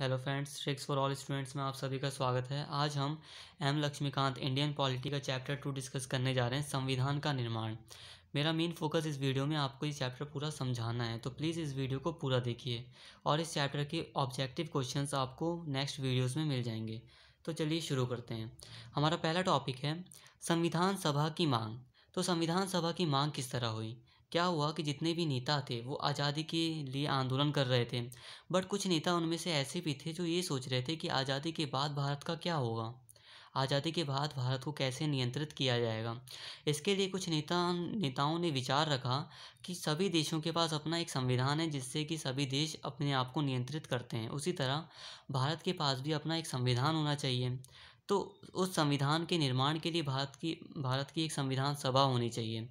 hello friends tricks for all students में आप सभी का स्वागत है आज हम एम लक्ष्मीकांत इंडियन पॉलिटी का चैप्टर टू डिस्कस करने जा रहे हैं संविधान का निर्माण मेरा मेन फोकस इस वीडियो में आपको ये चैप्टर पूरा समझाना है तो प्लीज़ इस वीडियो को पूरा देखिए और इस चैप्टर के ऑब्जेक्टिव क्वेश्चन आपको नेक्स्ट वीडियोज़ में मिल जाएंगे तो चलिए शुरू करते हैं हमारा पहला टॉपिक है संविधान सभा की मांग तो संविधान सभा की मांग किस तरह हुई क्या हुआ कि जितने भी नेता थे वो आज़ादी के लिए आंदोलन कर रहे थे बट कुछ नेता उनमें से ऐसे भी थे जो ये सोच रहे थे कि आज़ादी के बाद भारत का क्या होगा आज़ादी के बाद भारत को कैसे नियंत्रित किया जाएगा इसके लिए कुछ नेता नेताओं ने विचार रखा कि सभी देशों के पास अपना एक संविधान है जिससे कि सभी देश अपने आप को नियंत्रित करते हैं उसी तरह भारत के पास भी अपना एक संविधान होना चाहिए तो उस संविधान के निर्माण के लिए भारत की भारत की एक संविधान सभा होनी चाहिए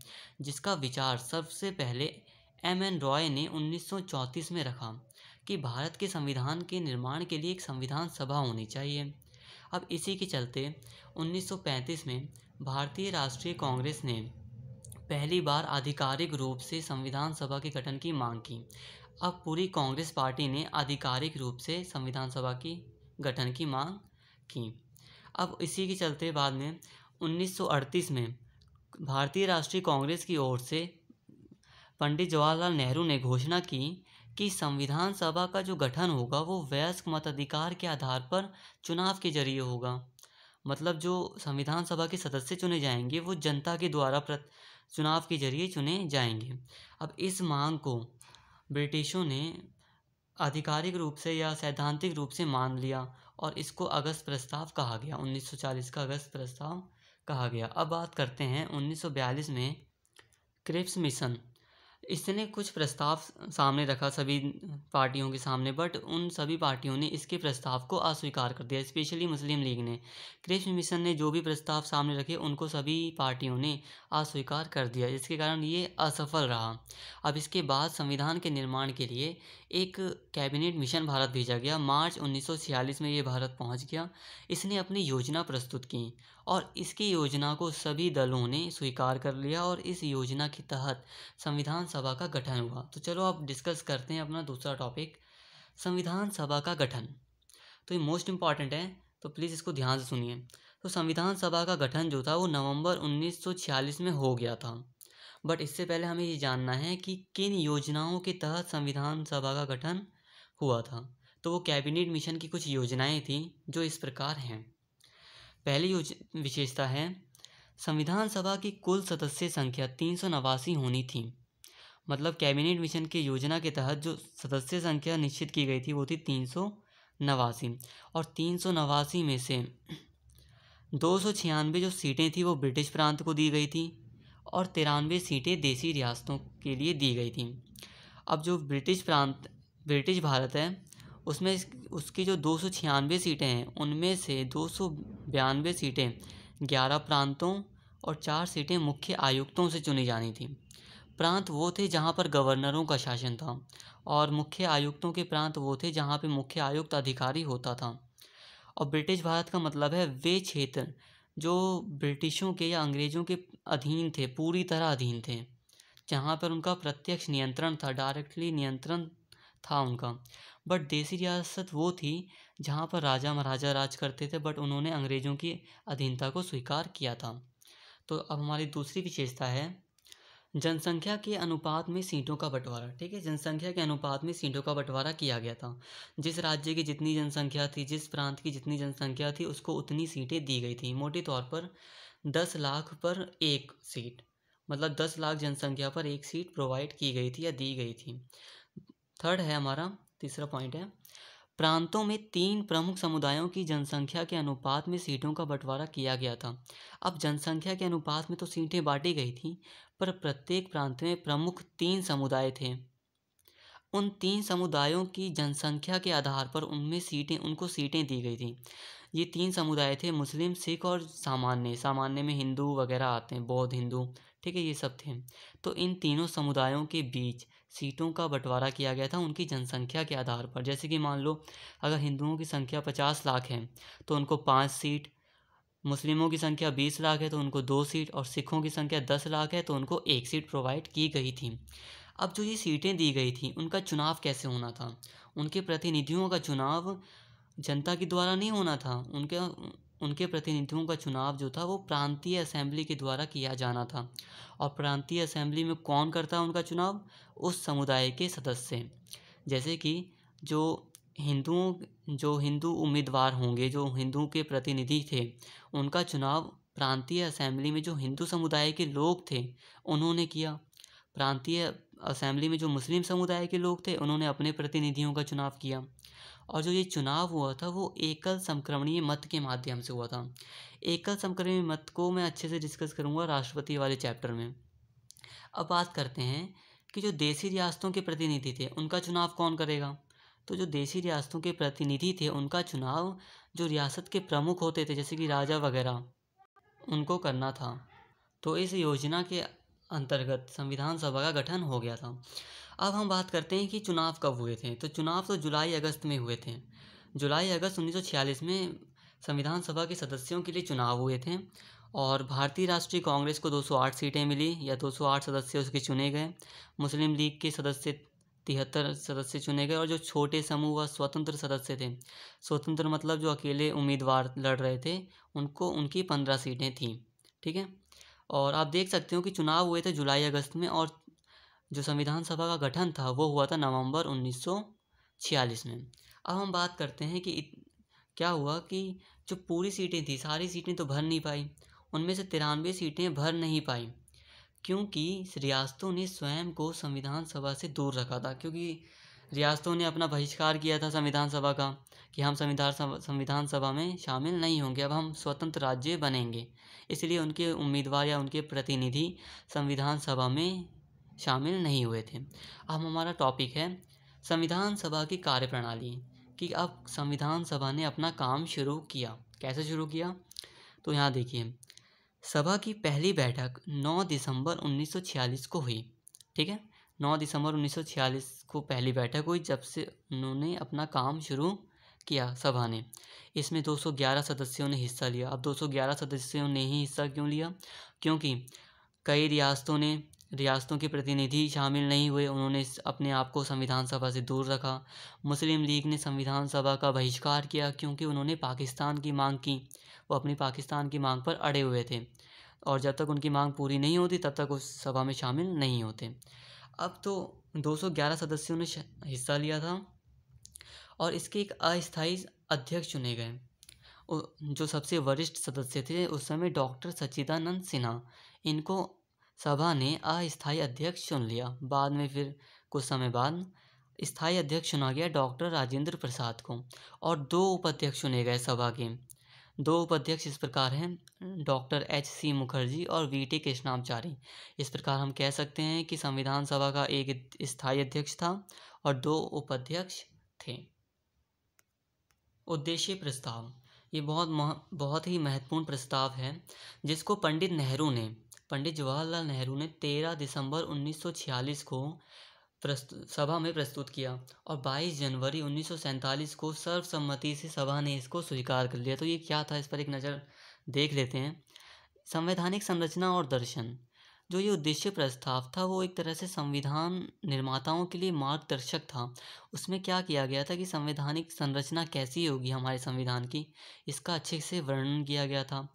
जिसका विचार सबसे पहले एम एन रॉय ने 1934 में रखा कि भारत के संविधान के निर्माण के लिए एक संविधान सभा होनी चाहिए अब इसी के चलते 1935 में भारतीय राष्ट्रीय कांग्रेस ने पहली बार आधिकारिक रूप से संविधान सभा के गठन की मांग की अब पूरी कांग्रेस पार्टी ने आधिकारिक रूप से संविधान सभा की गठन की मांग की अब इसी के चलते बाद में 1938 में भारतीय राष्ट्रीय कांग्रेस की ओर से पंडित जवाहरलाल नेहरू ने घोषणा की कि संविधान सभा का जो गठन होगा वो वयस्क मताधिकार के आधार पर चुनाव के जरिए होगा मतलब जो संविधान सभा के सदस्य चुने जाएंगे वो जनता के द्वारा चुनाव के जरिए चुने जाएंगे अब इस मांग को ब्रिटिशों ने आधिकारिक रूप से या सैद्धांतिक रूप से मान लिया और इसको अगस्त प्रस्ताव कहा गया 1940 का अगस्त प्रस्ताव कहा गया अब बात करते हैं 1942 में क्रिप्स मिशन इसने कुछ प्रस्ताव सामने रखा सभी पार्टियों के सामने बट उन सभी पार्टियों ने इसके प्रस्ताव को अस्वीकार कर दिया स्पेशली मुस्लिम लीग ने कृष्ण मिशन ने जो भी प्रस्ताव सामने रखे उनको सभी पार्टियों ने अस्वीकार कर दिया जिसके कारण ये असफल रहा अब इसके बाद संविधान के निर्माण के लिए एक कैबिनेट मिशन भारत भेजा गया मार्च उन्नीस में ये भारत पहुँच गया इसने अपनी योजना प्रस्तुत की और इसकी योजना को सभी दलों ने स्वीकार कर लिया और इस योजना के तहत संविधान सभा का गठन हुआ तो चलो आप डिस्कस करते हैं अपना दूसरा टॉपिक संविधान सभा का गठन तो ये मोस्ट इम्पॉर्टेंट है तो प्लीज़ इसको ध्यान से सुनिए तो संविधान सभा का गठन जो था वो नवंबर 1946 में हो गया था बट इससे पहले हमें ये जानना है कि किन योजनाओं के तहत संविधान सभा का गठन हुआ था तो वो कैबिनेट मिशन की कुछ योजनाएं थीं जो इस प्रकार हैं पहली विशेषता है संविधान सभा की कुल सदस्य संख्या तीन सौ नवासी होनी थी मतलब कैबिनेट मिशन की योजना के तहत जो सदस्य संख्या निश्चित की गई थी वो थी तीन सौ नवासी और तीन सौ नवासी में से दो सौ छियानवे जो सीटें थी वो ब्रिटिश प्रांत को दी गई थी और तिरानवे सीटें देसी रियासतों के लिए दी गई थी अब जो ब्रिटिश प्रांत ब्रिटिश भारत है उसमें उसकी जो दो सौ छियानवे सीटें हैं उनमें से दो सौ बयानवे सीटें ग्यारह प्रांतों और चार सीटें मुख्य आयुक्तों से चुनी जानी थी प्रांत वो थे जहाँ पर गवर्नरों का शासन था और मुख्य आयुक्तों के प्रांत वो थे जहाँ पे मुख्य आयुक्त अधिकारी होता था और ब्रिटिश भारत का मतलब है वे क्षेत्र जो ब्रिटिशों के या अंग्रेज़ों के अधीन थे पूरी तरह अधीन थे जहाँ पर उनका प्रत्यक्ष नियंत्रण था डायरेक्टली नियंत्रण था उनका बट देसी रियासत वो थी जहाँ पर राजा महाराजा राज करते थे बट उन्होंने अंग्रेज़ों की अधीनता को स्वीकार किया था तो अब हमारी दूसरी विशेषता है जनसंख्या के अनुपात में सीटों का बंटवारा ठीक है जनसंख्या के अनुपात में सीटों का बंटवारा किया गया था जिस राज्य की जितनी जनसंख्या थी जिस प्रांत की जितनी जनसंख्या थी उसको उतनी सीटें दी गई थी मोटे तौर पर दस लाख पर एक सीट मतलब दस लाख जनसंख्या पर एक सीट प्रोवाइड की गई थी या दी गई थी थर्ड है हमारा तीसरा पॉइंट है प्रांतों में तीन प्रमुख समुदायों की जनसंख्या के अनुपात में सीटों का बंटवारा किया गया था अब जनसंख्या के अनुपात में तो सीटें बांटी गई थी पर प्रत्येक प्रांत में प्रमुख तीन समुदाय थे उन तीन समुदायों की जनसंख्या के आधार पर उनमें सीटें उनको सीटें दी गई थी ये तीन समुदाय थे मुस्लिम सिख और सामान्य सामान्य में हिंदू वगैरह आते हैं बौद्ध हिंदू ठीक है ये सब थे तो इन तीनों समुदायों के बीच सीटों का बंटवारा किया गया था उनकी जनसंख्या के आधार पर जैसे कि मान लो अगर हिंदुओं की संख्या पचास लाख है तो उनको पाँच सीट मुस्लिमों की संख्या बीस लाख है तो उनको दो सीट और सिखों की संख्या दस लाख है तो उनको एक सीट प्रोवाइड की गई थी अब जो ये सीटें दी गई थी उनका चुनाव कैसे होना था उनके प्रतिनिधियों का चुनाव जनता के द्वारा नहीं होना था उनका उनके प्रतिनिधियों का चुनाव जो था वो प्रांतीय असेंबली के द्वारा किया जाना था और प्रांतीय असेंबली में कौन करता उनका चुनाव उस समुदाय के सदस्य जैसे कि जो हिंदुओं जो हिंदू उम्मीदवार होंगे जो हिंदुओं के प्रतिनिधि थे उनका चुनाव प्रांतीय असेंबली में जो हिंदू समुदाय के लोग थे उन्होंने किया प्रांतीय असेंबली में जो मुस्लिम समुदाय के लोग थे उन्होंने अपने प्रतिनिधियों का चुनाव किया और जो ये चुनाव हुआ था वो एकल संक्रमणीय मत के माध्यम से हुआ था एकल संक्रमणीय मत को मैं अच्छे से डिस्कस करूँगा राष्ट्रपति वाले चैप्टर में अब बात करते हैं कि जो देसी रियासतों के प्रतिनिधि थे उनका चुनाव कौन करेगा तो जो देसी रियासतों के प्रतिनिधि थे उनका चुनाव जो रियासत के प्रमुख होते थे जैसे कि राजा वगैरह उनको करना था तो इस योजना के अंतर्गत संविधान सभा का गठन हो गया था अब हम बात करते हैं कि चुनाव कब हुए थे तो चुनाव तो जुलाई अगस्त में हुए थे जुलाई अगस्त 1946 में संविधान सभा के सदस्यों के लिए चुनाव हुए थे और भारतीय राष्ट्रीय कांग्रेस को 208 सीटें मिली या 208 सदस्य उसके चुने गए मुस्लिम लीग के सदस्य तिहत्तर सदस्य चुने गए और जो छोटे समूह व स्वतंत्र सदस्य थे स्वतंत्र मतलब जो अकेले उम्मीदवार लड़ रहे थे उनको उनकी पंद्रह सीटें थीं ठीक है और आप देख सकते हो कि चुनाव हुए थे जुलाई अगस्त में और जो संविधान सभा का गठन था वो हुआ था नवंबर 1946 में अब हम बात करते हैं कि क्या हुआ कि जो पूरी सीटें थी सारी सीटें तो भर नहीं पाई उनमें से तिरानवे सीटें भर नहीं पाई क्योंकि रियासतों ने स्वयं को संविधान सभा से दूर रखा था क्योंकि रियासतों ने अपना बहिष्कार किया था संविधान सभा का कि हम संविधान सभा संविधान सभा में शामिल नहीं होंगे अब हम स्वतंत्र राज्य बनेंगे इसलिए उनके उम्मीदवार या उनके प्रतिनिधि संविधान सभा में शामिल नहीं हुए थे अब हमारा टॉपिक है संविधान सभा की कार्यप्रणाली कि अब संविधान सभा ने अपना काम शुरू किया कैसे शुरू किया तो यहाँ देखिए सभा की पहली बैठक 9 दिसंबर 1946 को हुई ठीक है नौ दिसंबर 1946 को पहली बैठक हुई जब से उन्होंने अपना काम शुरू किया सभा ने इसमें 211 सदस्यों ने हिस्सा लिया अब 211 सदस्यों ने ही हिस्सा क्यों लिया क्योंकि कई रियासतों ने रियासतों के प्रतिनिधि शामिल नहीं हुए उन्होंने अपने आप को संविधान सभा से दूर रखा मुस्लिम लीग ने संविधान सभा का बहिष्कार किया क्योंकि उन्होंने पाकिस्तान की मांग की वो अपनी पाकिस्तान की मांग पर अड़े हुए थे और जब तक उनकी मांग पूरी नहीं होती तब तक उस सभा में शामिल नहीं होते अब तो 211 सदस्यों ने हिस्सा लिया था और इसके एक अस्थायी अध्यक्ष चुने गए जो सबसे वरिष्ठ सदस्य थे उस समय डॉक्टर सच्चिदानंद सिन्हा इनको सभा ने अस्थायी अध्यक्ष चुन लिया बाद में फिर कुछ समय बाद स्थायी अध्यक्ष चुना गया डॉक्टर राजेंद्र प्रसाद को और दो उपाध्यक्ष चुने गए सभा के दो उपाध्यक्ष इस प्रकार हैं डॉक्टर एच सी मुखर्जी और वी टी कृष्णामचारी इस प्रकार हम कह सकते हैं कि संविधान सभा का एक स्थायी अध्यक्ष था और दो उपाध्यक्ष थे उद्देश्य प्रस्ताव ये बहुत बहुत ही महत्वपूर्ण प्रस्ताव है जिसको पंडित नेहरू ने पंडित जवाहरलाल नेहरू ने 13 दिसंबर 1946 को प्रस्तुत सभा में प्रस्तुत किया और 22 जनवरी उन्नीस को सर्वसम्मति से सभा ने इसको स्वीकार कर लिया तो ये क्या था इस पर एक नज़र देख लेते हैं संवैधानिक संरचना और दर्शन जो ये उद्देश्य प्रस्ताव था वो एक तरह से संविधान निर्माताओं के लिए मार्गदर्शक था उसमें क्या किया गया था कि संवैधानिक संरचना कैसी होगी हमारे संविधान की इसका अच्छे से वर्णन किया गया था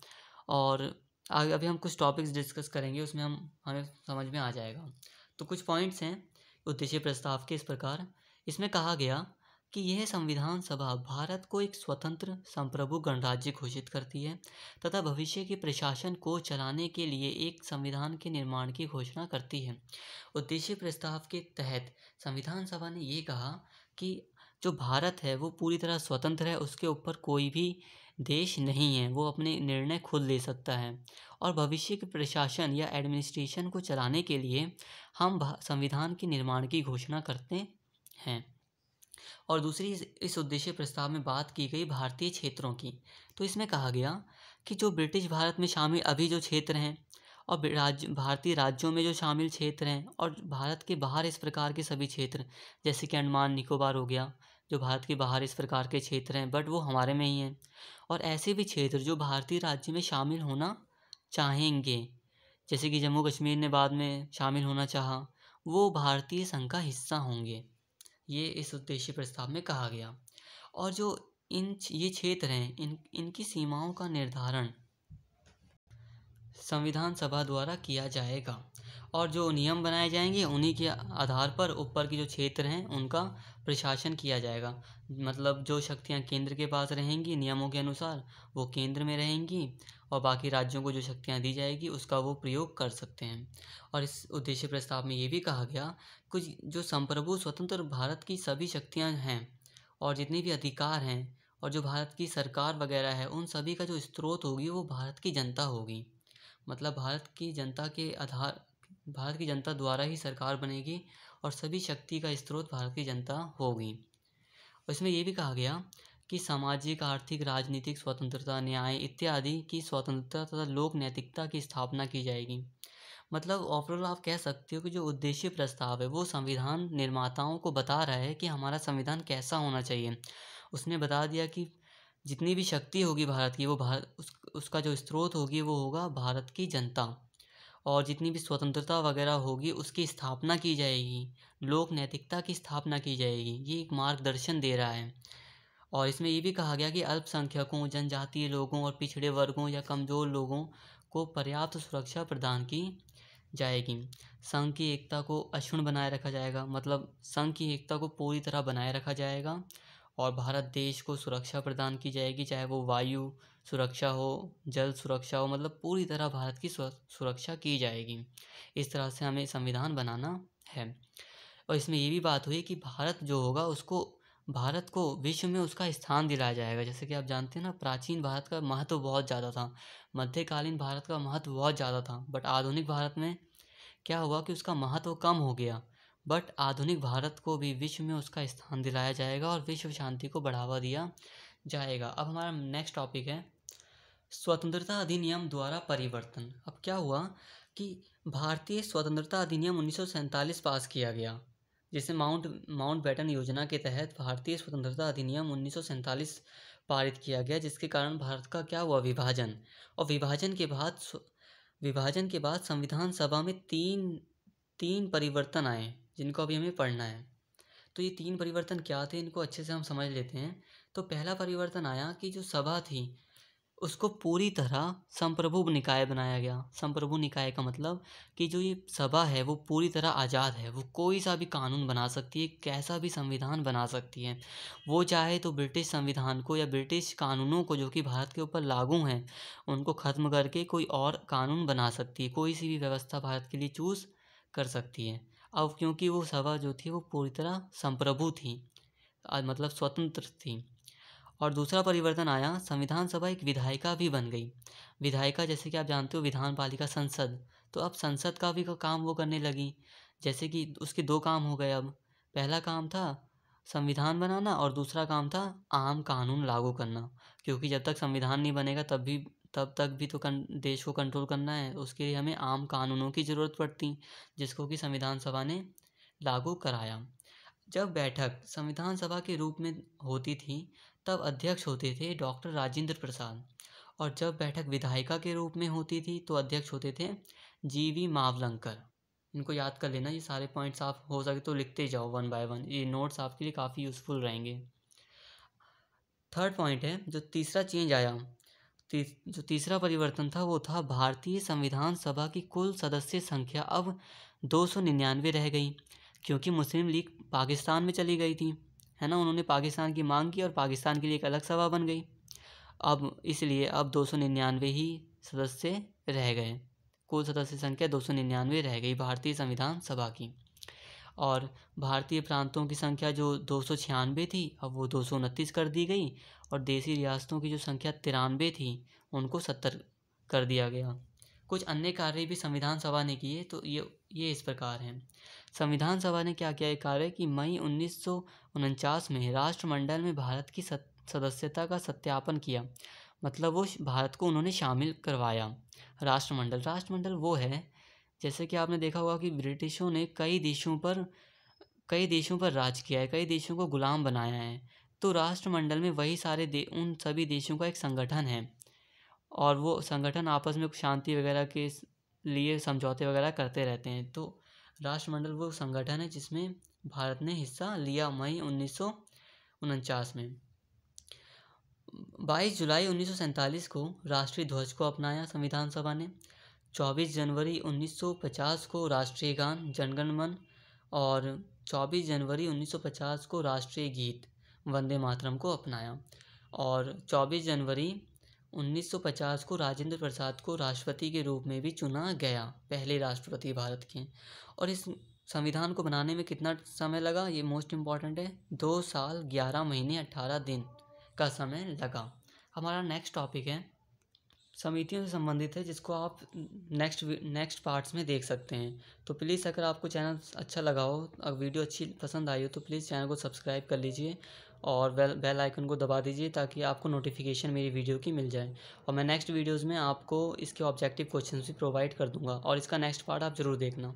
और आगे अभी हम कुछ टॉपिक्स डिस्कस करेंगे उसमें हम हमें समझ में आ जाएगा तो कुछ पॉइंट्स हैं उद्देश्य प्रस्ताव के इस प्रकार इसमें कहा गया कि यह संविधान सभा भारत को एक स्वतंत्र संप्रभु गणराज्य घोषित करती है तथा भविष्य के प्रशासन को चलाने के लिए एक संविधान के निर्माण की घोषणा करती है उद्देश्य प्रस्ताव के तहत संविधान सभा ने ये कहा कि जो भारत है वो पूरी तरह स्वतंत्र है उसके ऊपर कोई भी देश नहीं है वो अपने निर्णय खुद ले सकता है और भविष्य के प्रशासन या एडमिनिस्ट्रेशन को चलाने के लिए हम संविधान के निर्माण की घोषणा करते हैं और दूसरी इस उद्देश्य प्रस्ताव में बात की गई भारतीय क्षेत्रों की तो इसमें कहा गया कि जो ब्रिटिश भारत में शामिल अभी जो क्षेत्र हैं और राज्य भारतीय राज्यों में जो शामिल क्षेत्र हैं और भारत के बाहर इस प्रकार के सभी क्षेत्र जैसे कि अंडमान निकोबार हो गया जो भारत के बाहर इस प्रकार के क्षेत्र हैं बट वो हमारे में ही हैं और ऐसे भी क्षेत्र जो भारतीय राज्य में शामिल होना चाहेंगे जैसे कि जम्मू कश्मीर ने बाद में शामिल होना चाहा वो भारतीय संघ का हिस्सा होंगे ये इस उद्देश्य प्रस्ताव में कहा गया और जो इन ये क्षेत्र हैं इन इनकी सीमाओं का निर्धारण संविधान सभा द्वारा किया जाएगा और जो नियम बनाए जाएंगे उन्हीं के आधार पर ऊपर के जो क्षेत्र हैं उनका प्रशासन किया जाएगा मतलब जो शक्तियाँ केंद्र के पास रहेंगी नियमों के अनुसार वो केंद्र में रहेंगी और बाकी राज्यों को जो शक्तियाँ दी जाएगी उसका वो प्रयोग कर सकते हैं और इस उद्देश्य प्रस्ताव में ये भी कहा गया कुछ जो संप्रभु स्वतंत्र भारत की सभी शक्तियाँ हैं और जितने भी अधिकार हैं और जो भारत की सरकार वगैरह है उन सभी का जो स्रोत होगी वो भारत की जनता होगी मतलब भारत की जनता के आधार भारत की जनता द्वारा ही सरकार बनेगी और सभी शक्ति का स्रोत भारत की जनता होगी इसमें यह भी कहा गया कि सामाजिक आर्थिक राजनीतिक स्वतंत्रता न्याय इत्यादि की स्वतंत्रता तथा लोक नैतिकता की स्थापना की जाएगी मतलब ओवरऑल आप कह सकते हो कि जो उद्देश्य प्रस्ताव है वो संविधान निर्माताओं को बता रहा है कि हमारा संविधान कैसा होना चाहिए उसने बता दिया कि जितनी भी शक्ति होगी भारत की वो भारत उस, उसका जो स्रोत होगी वो होगा भारत की जनता और जितनी भी स्वतंत्रता वगैरह होगी उसकी स्थापना की जाएगी लोक नैतिकता की स्थापना की जाएगी ये एक मार्गदर्शन दे रहा है और इसमें ये भी कहा गया कि अल्पसंख्यकों जनजातीय लोगों और पिछड़े वर्गों या कमज़ोर लोगों को पर्याप्त सुरक्षा प्रदान की जाएगी संघ की एकता को अक्षुण बनाए रखा जाएगा मतलब संघ की एकता को पूरी तरह बनाए रखा जाएगा और भारत देश को सुरक्षा प्रदान की जाएगी चाहे वो वायु सुरक्षा हो जल सुरक्षा हो मतलब पूरी तरह भारत की सुरक्षा की जाएगी इस तरह से हमें संविधान बनाना है और इसमें ये भी बात हुई कि भारत जो होगा उसको भारत को विश्व में उसका स्थान दिलाया जाएगा जैसे कि आप जानते हैं ना प्राचीन भारत का महत्व बहुत ज़्यादा था मध्यकालीन भारत का महत्व बहुत ज़्यादा था बट आधुनिक भारत में क्या हुआ कि उसका महत्व कम हो गया बट आधुनिक भारत को भी विश्व में उसका स्थान दिलाया जाएगा और विश्व शांति को बढ़ावा दिया जाएगा अब हमारा नेक्स्ट टॉपिक है स्वतंत्रता अधिनियम द्वारा परिवर्तन अब क्या हुआ कि भारतीय स्वतंत्रता अधिनियम उन्नीस पास किया गया जिसे माउंट माउंट बैटन योजना के तहत भारतीय स्वतंत्रता अधिनियम उन्नीस पारित किया गया जिसके कारण भारत का क्या हुआ विभाजन और विभाजन के बाद विभाजन के बाद संविधान सभा में तीन तीन परिवर्तन आए जिनको अभी हमें पढ़ना है तो ये तीन परिवर्तन क्या थे इनको अच्छे से हम समझ लेते हैं तो पहला परिवर्तन आया कि जो सभा थी उसको पूरी तरह संप्रभु निकाय बनाया गया संप्रभु निकाय का मतलब कि जो ये सभा है वो पूरी तरह आज़ाद है वो कोई सा भी कानून बना सकती है कैसा भी संविधान बना सकती है वो चाहे तो ब्रिटिश संविधान को या ब्रिटिश कानूनों को जो कि भारत के ऊपर लागू हैं उनको ख़त्म करके कोई और कानून बना सकती है कोई सी भी व्यवस्था भारत के लिए चूज़ कर सकती है अब क्योंकि वो सभा जो थी वो पूरी तरह संप्रभु थी मतलब स्वतंत्र थी और दूसरा परिवर्तन आया संविधान सभा एक विधायिका भी बन गई विधायिका जैसे कि आप जानते हो विधान पालिका संसद तो अब संसद का भी का काम वो करने लगी जैसे कि उसके दो काम हो गए अब पहला काम था संविधान बनाना और दूसरा काम था आम कानून लागू करना क्योंकि जब तक संविधान नहीं बनेगा तब भी तब तक भी तो कन, देश को कंट्रोल करना है उसके लिए हमें आम कानूनों की ज़रूरत पड़ती जिसको कि संविधान सभा ने लागू कराया जब बैठक संविधान सभा के रूप में होती थी तब अध्यक्ष होते थे डॉक्टर राजेंद्र प्रसाद और जब बैठक विधायिका के रूप में होती थी तो अध्यक्ष होते थे जी वी मावलंकर इनको याद कर लेना ये सारे पॉइंट्स आप हो सके तो लिखते जाओ वन बाय वन ये नोट्स आपके लिए काफ़ी यूज़फुल रहेंगे थर्ड पॉइंट है जो तीसरा चेंज आया ती, जो तीसरा परिवर्तन था वो था भारतीय संविधान सभा की कुल सदस्य संख्या अब दो सौ निन्यानवे रह गई क्योंकि मुस्लिम लीग पाकिस्तान में चली गई थी है ना उन्होंने पाकिस्तान की मांग की और पाकिस्तान के लिए एक अलग सभा बन गई अब इसलिए अब दो सौ निन्यानवे ही सदस्य रह गए कुल सदस्य संख्या दो सौ निन्यानवे रह गई भारतीय संविधान सभा की और भारतीय प्रांतों की संख्या जो दो सौ छियानवे थी अब वो दो सौ उनतीस कर दी गई और देसी रियासतों की जो संख्या तिरानवे थी उनको सत्तर कर दिया गया कुछ अन्य कार्य भी संविधान सभा ने किए तो ये ये इस प्रकार हैं संविधान सभा ने क्या किया कार्य कि मई उन्नीस में राष्ट्रमंडल में भारत की सदस्यता का सत्यापन किया मतलब वो भारत को उन्होंने शामिल करवाया राष्ट्रमंडल राष्ट्रमंडल वो है जैसे कि आपने देखा होगा कि ब्रिटिशों ने कई देशों पर कई देशों पर राज किया है कई देशों को गुलाम बनाया है तो राष्ट्रमंडल में वही सारे दे उन सभी देशों का एक संगठन है और वो संगठन आपस में शांति वगैरह के लिए समझौते वगैरह करते रहते हैं तो राष्ट्रमंडल वो संगठन है जिसमें भारत ने हिस्सा लिया मई उन्नीस में 22 जुलाई उन्नीस को राष्ट्रीय ध्वज को अपनाया संविधान सभा ने 24 जनवरी 1950 को राष्ट्रीय गान जनगण मन और 24 जनवरी 1950 को राष्ट्रीय गीत वंदे मातरम को अपनाया और 24 जनवरी 1950 को राजेंद्र प्रसाद को राष्ट्रपति के रूप में भी चुना गया पहले राष्ट्रपति भारत के और इस संविधान को बनाने में कितना समय लगा ये मोस्ट इम्पॉर्टेंट है दो साल ग्यारह महीने अट्ठारह दिन का समय लगा हमारा नेक्स्ट टॉपिक है समितियों से संबंधित है जिसको आप नेक्स्ट नेक्स्ट पार्ट्स में देख सकते हैं तो प्लीज़ अगर आपको चैनल अच्छा लगा हो अगर वीडियो अच्छी पसंद आई हो तो प्लीज़ चैनल को सब्सक्राइब कर लीजिए और बेल बेल आइकन को दबा दीजिए ताकि आपको नोटिफिकेशन मेरी वीडियो की मिल जाए और मैं नेक्स्ट वीडियोज़ में आपको इसके ऑब्जेक्टिव क्वेश्चन भी प्रोवाइड कर दूँगा और इसका नेक्स्ट पार्ट आप ज़रूर देखना